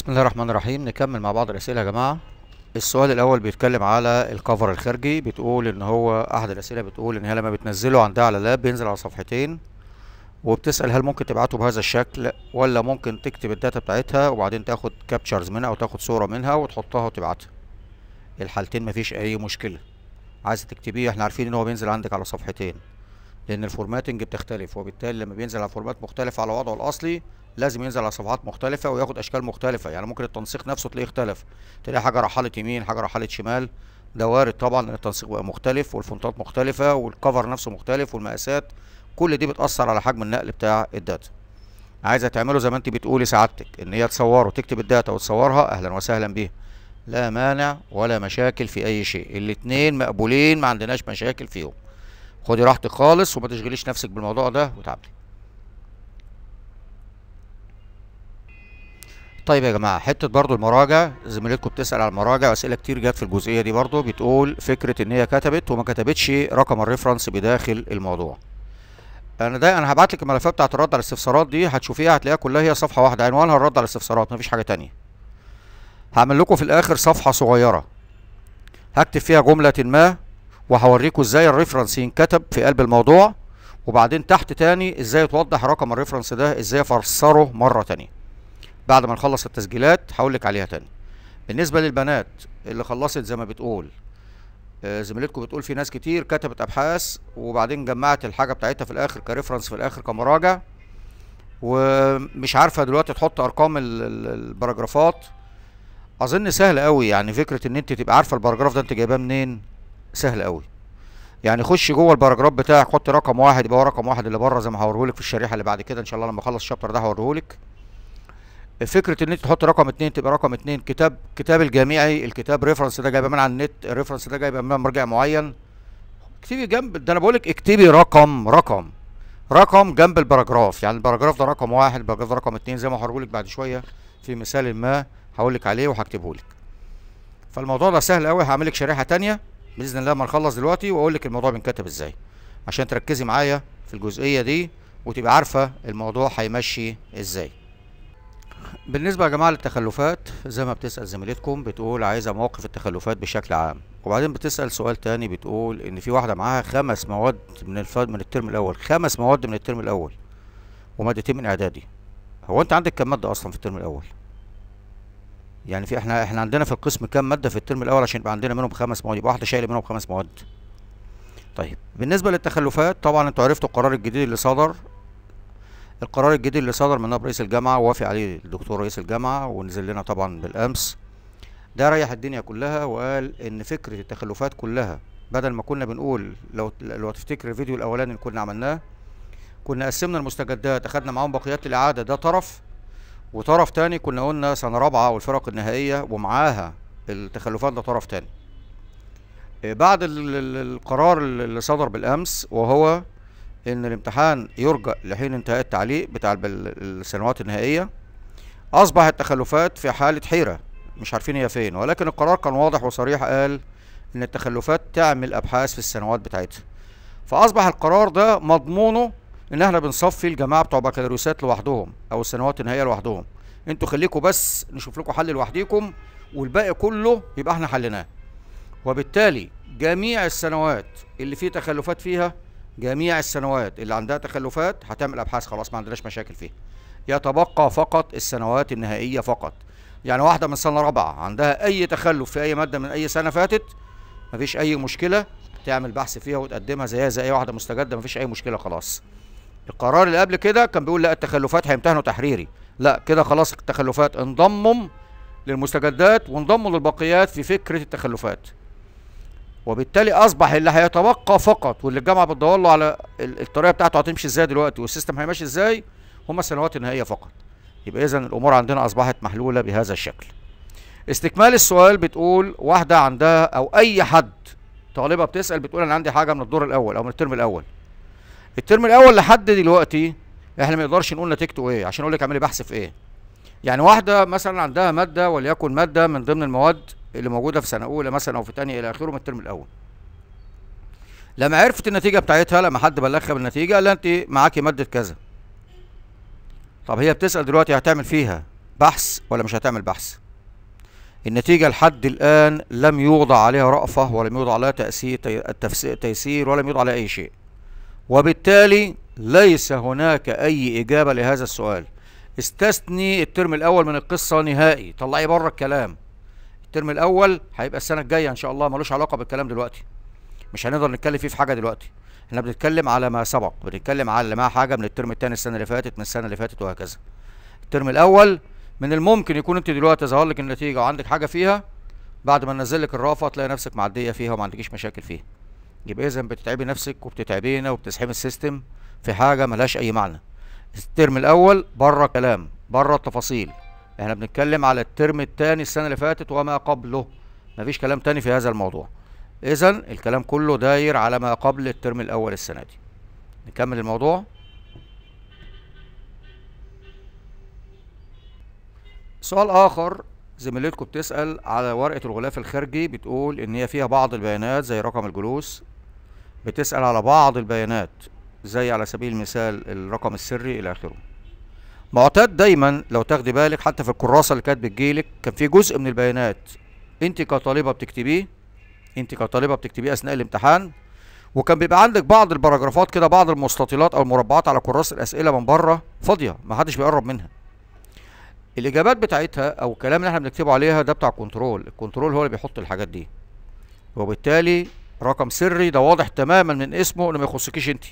بسم الله الرحمن الرحيم نكمل مع بعض الأسئلة يا جماعة السؤال الأول بيتكلم على الكفر الخارجي بتقول إن هو أحد الأسئلة بتقول إن هي لما بتنزله عندها على لاب بينزل على صفحتين وبتسأل هل ممكن تبعته بهذا الشكل ولا ممكن تكتب الداتا بتاعتها وبعدين تاخد كابتشرز منها أو تاخد صورة منها وتحطها وتبعتها الحالتين مفيش أي مشكلة عايز تكتبيه احنا عارفين إن هو بينزل عندك على صفحتين لأن الفورماتنج بتختلف وبالتالي لما بينزل على فورمات مختلف على وضعه الأصلي لازم ينزل على صفحات مختلفه وياخد اشكال مختلفه يعني ممكن التنسيق نفسه تلاقيه اختلف تلاقي حاجه رحلت يمين حاجه رحلت شمال ده وارد طبعا لان التنسيق بقى مختلف والفونتات مختلفه والكفر نفسه مختلف والمقاسات كل دي بتاثر على حجم النقل بتاع الداتا عايزه تعمله زي ما انت بتقولي سعادتك ان هي تصوره تكتب الداتا وتصورها اهلا وسهلا بيها لا مانع ولا مشاكل في اي شيء الاثنين مقبولين ما عندناش مشاكل فيهم خدي راحتك خالص وما تشغليش نفسك بالموضوع ده وتعبلي طيب يا جماعه حته برضو المراجع زميلتكم بتسال على المراجع واسئله كتير جت في الجزئيه دي برضو بتقول فكره ان هي كتبت وما كتبتش رقم الريفرنس بداخل الموضوع انا ده انا هبعت لك الملفات بتاعه الرد على الاستفسارات دي هتشوفيها هتلاقيها كلها هي صفحه واحده عنوانها الرد على الاستفسارات مفيش حاجه تانية هعمل لكم في الاخر صفحه صغيره هكتب فيها جمله ما وهوريكم ازاي الريفرنس ينكتب في قلب الموضوع وبعدين تحت تاني ازاي توضح رقم الريفرنس ده ازاي افسره مره تانية بعد ما نخلص التسجيلات هقول لك عليها تاني بالنسبه للبنات اللي خلصت زي ما بتقول آه، زميلتكم بتقول في ناس كتير كتبت ابحاث وبعدين جمعت الحاجه بتاعتها في الاخر كريفرنس في الاخر كمراجع ومش عارفه دلوقتي تحط ارقام الباراجرافات اظن سهل قوي يعني فكره ان انت تبقى عارفه البراجراف ده انت جايباه منين سهل قوي يعني خش جوه الباراجراف بتاعك حط رقم واحد يبقى هو رقم واحد اللي بره زي ما هوريهولك في الشريحه اللي بعد كده ان شاء الله لما اخلص الشابتر ده هوريهولك فكره ان انت تحط رقم اتنين تبقى رقم اتنين كتاب كتاب الجامعي الكتاب ريفرنس ده جايبه من على النت الريفرنس ده جايبه من مرجع معين اكتبي جنب ده انا بقول لك اكتبي رقم رقم رقم جنب الباراجراف يعني الباراجراف ده رقم واحد الباراجراف ده رقم اتنين زي ما هقول لك بعد شويه في مثال ما هقول لك عليه وهكتبه لك فالموضوع ده سهل قوي هعمل لك شريحه ثانيه باذن الله لما نخلص دلوقتي واقول لك الموضوع بينكتب ازاي عشان تركزي معايا في الجزئيه دي وتبقى عارفه الموضوع هيمشي ازاي بالنسبة يا جماعة للتخلفات زي ما بتسأل زميلتكم بتقول عايزة موقف التخلفات بشكل عام وبعدين بتسأل سؤال تاني بتقول إن في واحدة معاها خمس مواد من الفاد من الترم الأول خمس مواد من الترم الأول ومادتين من إعدادي هو أنت عندك كم مادة أصلا في الترم الأول؟ يعني في احنا احنا عندنا في القسم كم مادة في الترم الأول عشان يبقى عندنا منهم خمس مواد يبقى واحدة شايلة منهم خمس مواد طيب بالنسبة للتخلفات طبعا انتوا عرفتوا القرار الجديد اللي صدر القرار الجديد اللي صدر من رئيس الجامعه وافق عليه الدكتور رئيس الجامعه ونزل لنا طبعا بالامس ده ريح الدنيا كلها وقال ان فكره التخلفات كلها بدل ما كنا بنقول لو لو تفتكر الفيديو الاولاني اللي كنا عملناه كنا قسمنا المستجدات اخدنا معاهم بقيات الاعاده ده طرف وطرف تاني كنا قلنا سنه رابعه والفرق النهائيه ومعاها التخلفات ده طرف تاني آه، بعد القرار اللي صدر بالامس وهو ان الامتحان يرجى لحين انتهاء التعليق بتاع السنوات النهائية اصبح التخلفات في حالة حيرة مش عارفين هي فين ولكن القرار كان واضح وصريح قال ان التخلفات تعمل ابحاث في السنوات بتاعتها فاصبح القرار ده مضمونه ان احنا بنصفي الجماعه بتوع بكالوريوسات لوحدهم او السنوات النهائيه لوحدهم انتوا خليكم بس نشوف لكم حل لوحديكم والباقي كله يبقى احنا حليناه وبالتالي جميع السنوات اللي في تخلفات فيها جميع السنوات اللي عندها تخلفات هتعمل ابحاث خلاص ما عندناش مشاكل فيها يتبقى فقط السنوات النهائيه فقط يعني واحده من سنه رابعه عندها اي تخلف في اي ماده من اي سنه فاتت مفيش اي مشكله تعمل بحث فيها وتقدمها زيها زي اي واحده مستجده مفيش اي مشكله خلاص القرار اللي قبل كده كان بيقول لا التخلفات هيمتهنوا تحريري لا كده خلاص التخلفات انضموا للمستجدات وانضموا للبقيات في فكره التخلفات وبالتالي اصبح اللي هيتبقى فقط واللي الجامعه بتدور له على الطريقه بتاعته هتمشي ازاي دلوقتي والسيستم هيمشي ازاي هما السنوات النهائيه فقط يبقى اذا الامور عندنا اصبحت محلوله بهذا الشكل استكمال السؤال بتقول واحده عندها او اي حد طالبه بتسال بتقول انا عندي حاجه من الدور الاول او من الترم الاول الترم الاول لحد دلوقتي احنا ما نقدرش نقول نتيجته ايه عشان اقول لك اعملي بحث في ايه يعني واحده مثلا عندها ماده وليكن ماده من ضمن المواد اللي موجوده في سنه اولى مثلا او في ثانيه الى اخره من الترم الاول لما عرفت النتيجه بتاعتها لما حد بلغها بالنتيجه قال لها انت معاكي ماده كذا طب هي بتسال دلوقتي هتعمل فيها بحث ولا مش هتعمل بحث النتيجه لحد الان لم يوضع عليها رأفه ولم يوضع عليها تأثير تيسير ولم يوضع عليها اي شيء وبالتالي ليس هناك اي اجابه لهذا السؤال استثني الترم الاول من القصه نهائي طلعي بره الكلام الترم الاول هيبقى السنه الجايه ان شاء الله ملوش علاقه بالكلام دلوقتي مش هنقدر نتكلم فيه في حاجه دلوقتي احنا بنتكلم على ما سبق بنتكلم على ما حاجه من الترم الثاني السنه اللي فاتت من السنه اللي فاتت وهكذا الترم الاول من الممكن يكون انت دلوقتي ظهر لك النتيجه وعندك حاجه فيها بعد ما ننزل لك الرافه تلاقي نفسك معديه فيها وما عندكيش مشاكل فيها يبقى اذا بتتعبي نفسك وبتتعبينا وبتسحبي السيستم في حاجه ملهاش اي معنى الترم الاول بره كلام بره التفاصيل احنا بنتكلم على الترم الثاني السنه اللي فاتت وما قبله مفيش كلام تاني في هذا الموضوع اذا الكلام كله داير على ما قبل الترم الاول السنه دي نكمل الموضوع سؤال اخر زميلتكم بتسال على ورقه الغلاف الخارجي بتقول ان هي فيها بعض البيانات زي رقم الجلوس بتسال على بعض البيانات زي على سبيل المثال الرقم السري الى اخره معتاد دايما لو تاخدي بالك حتى في الكراسه اللي كانت بتجيلك كان في جزء من البيانات انت كطالبه بتكتبيه انت كطالبه بتكتبيه اثناء الامتحان وكان بيبقى عندك بعض البراجرافات كده بعض المستطيلات او المربعات على كراسه الاسئله من بره فاضيه ما حدش بيقرب منها الاجابات بتاعتها او الكلام اللي احنا بنكتبه عليها ده بتاع كنترول الكنترول هو اللي بيحط الحاجات دي وبالتالي رقم سري ده واضح تماما من اسمه انه ما يخصكيش انت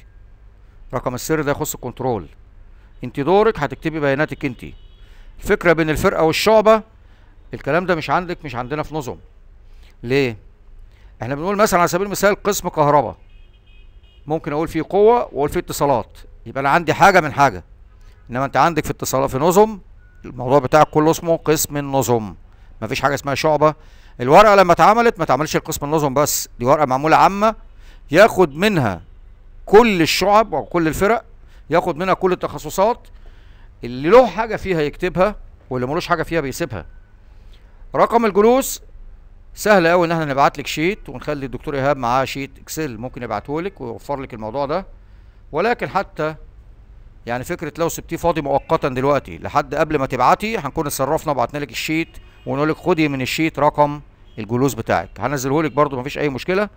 رقم السر ده يخص الكنترول انت دورك هتكتبي بياناتك انت الفكره بين الفرقه والشعبه الكلام ده مش عندك مش عندنا في نظم ليه احنا بنقول مثلا على سبيل المثال قسم كهرباء ممكن اقول فيه قوه واقول فيه اتصالات يبقى انا عندي حاجه من حاجه انما انت عندك في اتصالات في نظم الموضوع بتاعك كله اسمه قسم النظم مفيش حاجه اسمها شعبه الورقه لما اتعملت ما اتعملش القسم النظم بس دي ورقه معموله عامه ياخد منها كل الشعب وكل الفرق ياخد منها كل التخصصات اللي له حاجه فيها يكتبها واللي ملوش حاجه فيها بيسيبها رقم الجلوس سهل قوي ان احنا نبعت لك شيت ونخلي الدكتور ايهاب معاه شيت اكسل ممكن يبعته لك ويوفر لك الموضوع ده ولكن حتى يعني فكره لو سبتيه فاضي مؤقتا دلوقتي لحد قبل ما تبعتي هنكون اتصرفنا وبعتنا لك الشيت ونقول لك خدي من الشيت رقم الجلوس بتاعك هنزله لك برده مفيش اي مشكله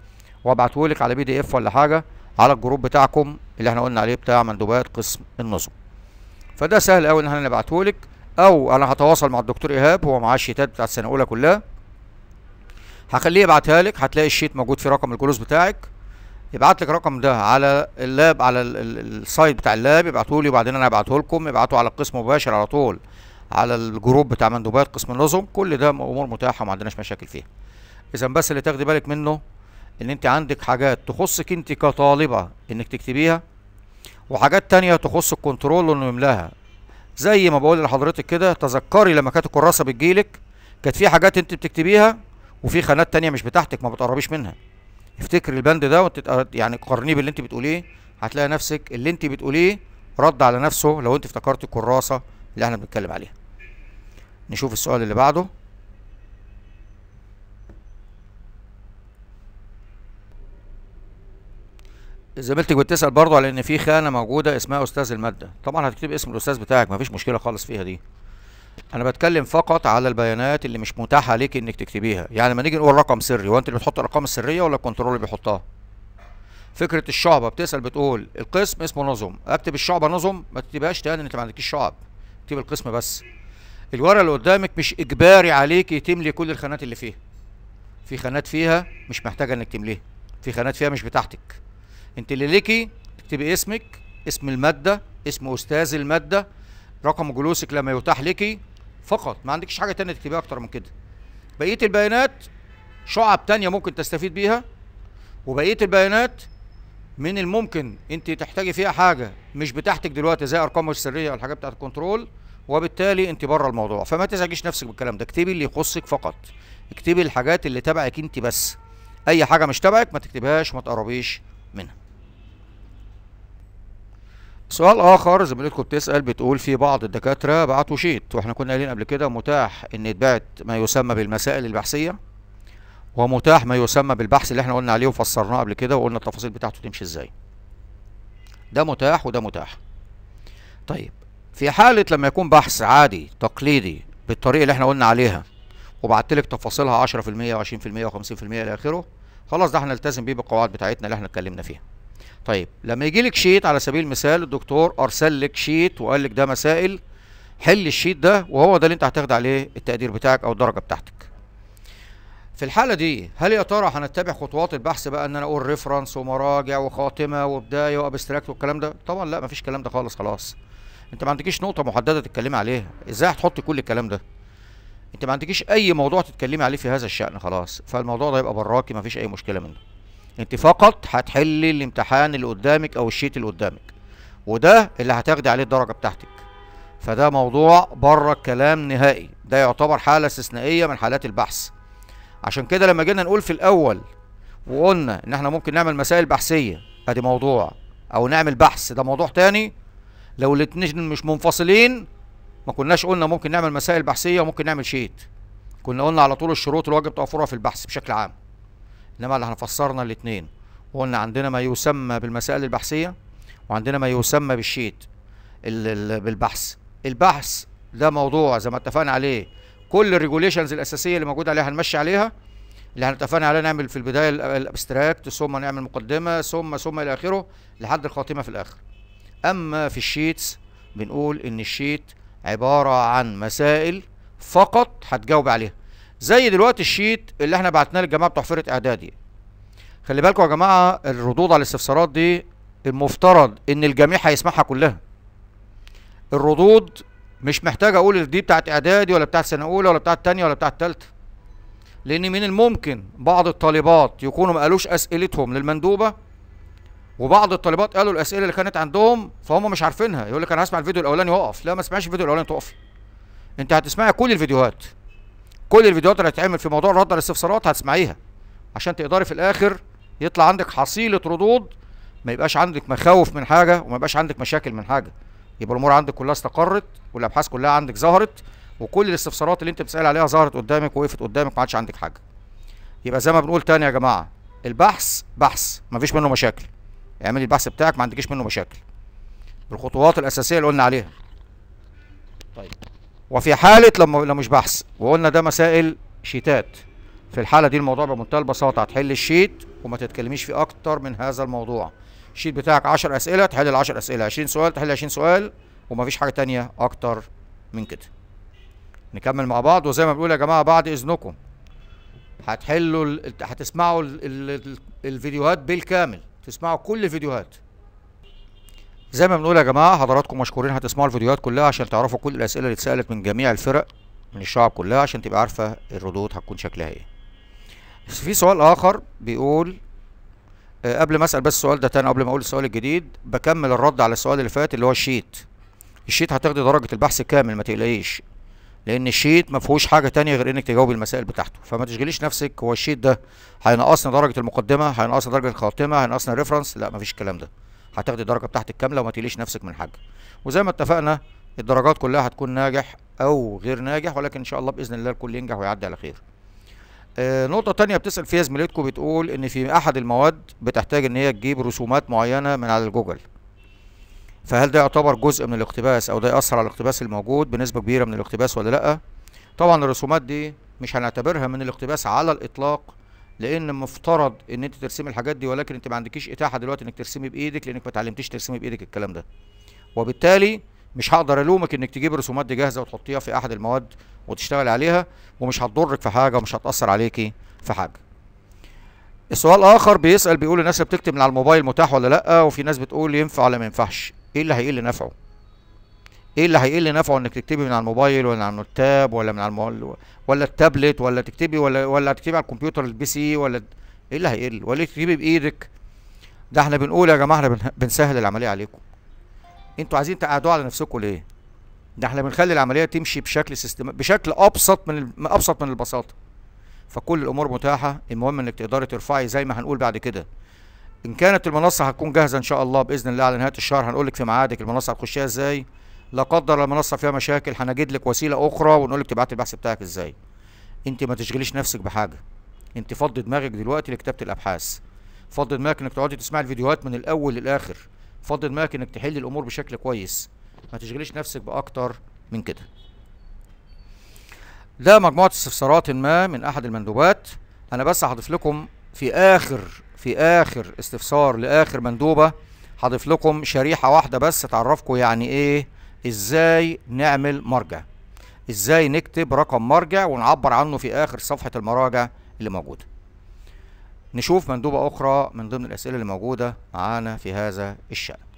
وابعته لك على بي دي اف ولا حاجه على الجروب بتاعكم اللي احنا قلنا عليه بتاع مندوبات قسم النظم فده سهل قوي ان احنا نبعته لك او انا هتواصل مع الدكتور ايهاب هو معاه الشيتات بتاعت السنه الاولى كلها هخليه يبعتها لك هتلاقي الشيت موجود في رقم الجلوس بتاعك يبعت لك الرقم ده على اللاب على السايت بتاع اللاب يبعته لي وبعدين انا ابعته لكم ابعته على القسم مباشر على طول على الجروب بتاع مندوبات قسم النظم كل ده امور متاحه وما عندناش مشاكل فيها اذا بس اللي تاخدي بالك منه ان انت عندك حاجات تخصك انت كطالبه انك تكتبيها وحاجات تانية تخص الكنترول انه يملاها زي ما بقول لحضرتك كده تذكري لما كانت الكراسه بتجيلك كانت في حاجات انت بتكتبيها وفي خانات تانية مش بتاعتك ما بتقربيش منها افتكري البند ده وانت يعني قارنيه باللي انت بتقوليه هتلاقي نفسك اللي انت بتقوليه رد على نفسه لو انت افتكرت الكراسه اللي احنا بنتكلم عليها نشوف السؤال اللي بعده زميلتك بتسال برضه على ان في خانه موجوده اسمها استاذ الماده طبعا هتكتب اسم الاستاذ بتاعك مفيش مشكله خالص فيها دي انا بتكلم فقط على البيانات اللي مش متاحه ليك انك تكتبيها يعني لما نيجي نقول رقم سري هو انت اللي بتحط الارقام السريه ولا الكنترول اللي بيحطها فكره الشعبه بتسال بتقول القسم اسمه نظم اكتب الشعبه نظم ما تكتبهاش تاني انت ما عندكش شعب اكتب القسم بس الورقه اللي قدامك مش اجباري عليك تملي كل الخانات اللي فيها في خانات فيها مش محتاجه انك تمليها في خانات فيها مش بتاعتك انت اللي ليكي تكتبي اسمك اسم الماده اسم استاذ الماده رقم جلوسك لما يتاح لك فقط ما عندكش حاجه تانية تكتبيها اكتر من كده بقيه البيانات شعب تانية ممكن تستفيد بيها وبقيه البيانات من الممكن انت تحتاجي فيها حاجه مش بتاعتك دلوقتي زي ارقام السريه او الحاجات بتاعت الكنترول وبالتالي انت بره الموضوع فما تزعجيش نفسك بالكلام ده اكتبي اللي يخصك فقط اكتبي الحاجات اللي تبعك انت بس اي حاجه مش تبعك ما تكتبهاش وما تقربيش منها سؤال اخر زميلتكم بتسال بتقول في بعض الدكاتره بعتوا شيت واحنا كنا قايلين قبل كده متاح ان يتبعت ما يسمى بالمسائل البحثيه ومتاح ما يسمى بالبحث اللي احنا قلنا عليه وفسرناه قبل كده وقلنا التفاصيل بتاعته تمشي ازاي ده متاح وده متاح طيب في حاله لما يكون بحث عادي تقليدي بالطريقه اللي احنا قلنا عليها وبعت لك تفاصيلها 10% و20% و50% الى اخره خلاص ده احنا نلتزم بيه بالقواعد بتاعتنا اللي احنا اتكلمنا فيها طيب لما يجي لك شيت على سبيل المثال الدكتور ارسل لك شيت وقال لك ده مسائل حل الشيت ده وهو ده اللي انت هتاخد عليه التقدير بتاعك او الدرجه بتاعتك في الحاله دي هل يا ترى هنتبع خطوات البحث بقى ان انا اقول ريفرنس ومراجع وخاتمه وبدايه وابستراكت والكلام ده طبعا لا مفيش الكلام ده خالص خلاص انت ما عندكيش نقطه محدده تتكلمي عليها ازاي هتحطي كل الكلام ده انت ما عندكيش اي موضوع تتكلمي عليه في هذا الشان خلاص فالموضوع ده يبقى براكي مفيش اي مشكله منه انت فقط هتحلي الامتحان اللي قدامك او الشيت اللي قدامك وده اللي هتاخدي عليه الدرجه بتاعتك فده موضوع بره الكلام نهائي ده يعتبر حاله استثنائيه من حالات البحث عشان كده لما جينا نقول في الاول وقلنا ان احنا ممكن نعمل مسائل بحثيه ادي موضوع او نعمل بحث ده موضوع تاني لو الاتنين مش منفصلين ما كناش قلنا ممكن نعمل مسائل بحثيه وممكن نعمل شيت كنا قلنا على طول الشروط الواجب توفرها في البحث بشكل عام انما احنا فسرنا الاثنين وقلنا عندنا ما يسمى بالمسائل البحثيه وعندنا ما يسمى بالشيت بالبحث البحث ده موضوع زي ما اتفقنا عليه كل الريجوليشنز الاساسيه اللي موجوده عليها هنمشي عليها اللي احنا اتفقنا عليه نعمل في البدايه الابستراكت ثم نعمل مقدمه ثم ثم الى اخره لحد الخاتمه في الاخر اما في الشيتس بنقول ان الشيت عباره عن مسائل فقط هتجاوب عليها زي دلوقتي الشيت اللي احنا بعتناه للجماعه بتوع فرقه اعدادي خلي بالكم يا جماعه الردود على الاستفسارات دي المفترض ان الجميع هيسمعها كلها الردود مش محتاج اقول دي بتاعت اعدادي ولا بتاعت سنه اولى ولا بتاعت تانية ولا بتاعت تالتة لان من الممكن بعض الطالبات يكونوا ما قالوش اسئلتهم للمندوبه وبعض الطالبات قالوا الاسئله اللي كانت عندهم فهم مش عارفينها يقول لك انا هسمع الفيديو الاولاني واقف لا ما اسمعش الفيديو الاولاني تقفي انت هتسمعي كل الفيديوهات كل الفيديوهات اللي هتتعمل في موضوع الرد على الاستفسارات هتسمعيها عشان تقدري في الاخر يطلع عندك حصيله ردود ما يبقاش عندك مخاوف من حاجه وما يبقاش عندك مشاكل من حاجه يبقى الامور عندك كلها استقرت والابحاث كلها عندك ظهرت وكل الاستفسارات اللي انت بتسال عليها ظهرت قدامك وقفت قدامك ما عادش عندك حاجه يبقى زي ما بنقول تاني يا جماعه البحث بحث ما فيش منه مشاكل اعملي البحث بتاعك ما عندكيش منه مشاكل بالخطوات الاساسيه اللي قلنا عليها طيب وفي حاله لما لو مش بحث وقلنا ده مسائل شيتات في الحاله دي الموضوع بمنتهى البساطه هتحل الشيت وما تتكلميش في اكتر من هذا الموضوع الشيت بتاعك 10 اسئله تحل ال 10 اسئله 20 سؤال تحل 20 سؤال وما فيش حاجه تانية اكتر من كده نكمل مع بعض وزي ما بنقول يا جماعه بعد اذنكم هتحلوا هتسمعوا الفيديوهات بالكامل تسمعوا كل الفيديوهات زي ما بنقول يا جماعه حضراتكم مشكورين هتسمعوا الفيديوهات كلها عشان تعرفوا كل الاسئله اللي اتسالت من جميع الفرق من الشعب كلها عشان تبقى عارفه الردود هتكون شكلها ايه بس في سؤال اخر بيقول أه قبل ما اسال بس السؤال ده تاني قبل ما اقول السؤال الجديد بكمل الرد على السؤال اللي فات اللي هو الشيت الشيت هتاخدي درجه البحث كامل ما تقلقيش لان الشيت ما فيهوش حاجه تانية غير انك تجاوبي المسائل بتاعته فما تشغليش نفسك هو الشيت ده هينقصنا درجه المقدمه هينقصنا درجه الخاتمه هينقصنا الريفرنس لا فيش الكلام ده هتاخدي الدرجه بتاعتك كامله وما تقليش نفسك من حاجه وزي ما اتفقنا الدرجات كلها هتكون ناجح او غير ناجح ولكن ان شاء الله باذن الله الكل ينجح ويعدي على خير آه نقطة تانية بتسأل فيها زميلتكم بتقول إن في أحد المواد بتحتاج إن هي تجيب رسومات معينة من على الجوجل فهل ده يعتبر جزء من الاقتباس أو ده يأثر على الاقتباس الموجود بنسبة كبيرة من الاقتباس ولا لأ؟ طبعا الرسومات دي مش هنعتبرها من الاقتباس على الإطلاق لان مفترض ان انت ترسمي الحاجات دي ولكن انت ما عندكيش اتاحه دلوقتي انك ترسمي بايدك لانك ما اتعلمتيش ترسمي بايدك الكلام ده وبالتالي مش هقدر الومك انك تجيب الرسومات دي جاهزه وتحطيها في احد المواد وتشتغل عليها ومش هتضرك في حاجه ومش هتاثر عليكي في حاجه السؤال اخر بيسال بيقول الناس اللي بتكتب من على الموبايل متاح ولا لا وفي ناس بتقول ينفع ولا ما ينفعش ايه اللي هيقل نفعه ايه اللي هيقل نفعه انك تكتبي من على الموبايل ولا على التاب ولا من على المول ولا التابلت ولا تكتبي ولا ولا تكتبي على الكمبيوتر البي سي ولا ايه اللي هيقل ولا تكتبي بايدك ده احنا بنقول يا جماعه احنا بنسهل العمليه عليكم انتوا عايزين تقعدوا على نفسكم ليه ده احنا بنخلي العمليه تمشي بشكل سيستم بشكل ابسط من ابسط من البساطه فكل الامور متاحه المهم انك تقدري ترفعي زي ما هنقول بعد كده ان كانت المنصه هتكون جاهزه ان شاء الله باذن الله على نهايه الشهر هنقول لك في ميعادك المنصه هتخشيها ازاي لا قدر المنصه فيها مشاكل هنجد لك وسيله اخرى ونقول لك تبعت البحث بتاعك ازاي انت ما تشغليش نفسك بحاجه انت فضي دماغك دلوقتي لكتابه الابحاث فضي دماغك انك تقعدي تسمعي الفيديوهات من الاول للاخر فضي دماغك انك تحلي الامور بشكل كويس ما تشغليش نفسك باكتر من كده ده مجموعه استفسارات ما من احد المندوبات انا بس هضيف لكم في اخر في اخر استفسار لاخر مندوبه هضيف لكم شريحه واحده بس تعرفكم يعني ايه ازاي نعمل مرجع ازاي نكتب رقم مرجع ونعبر عنه في اخر صفحه المراجع اللي موجوده نشوف مندوبه اخرى من ضمن الاسئله اللي موجوده معانا في هذا الشان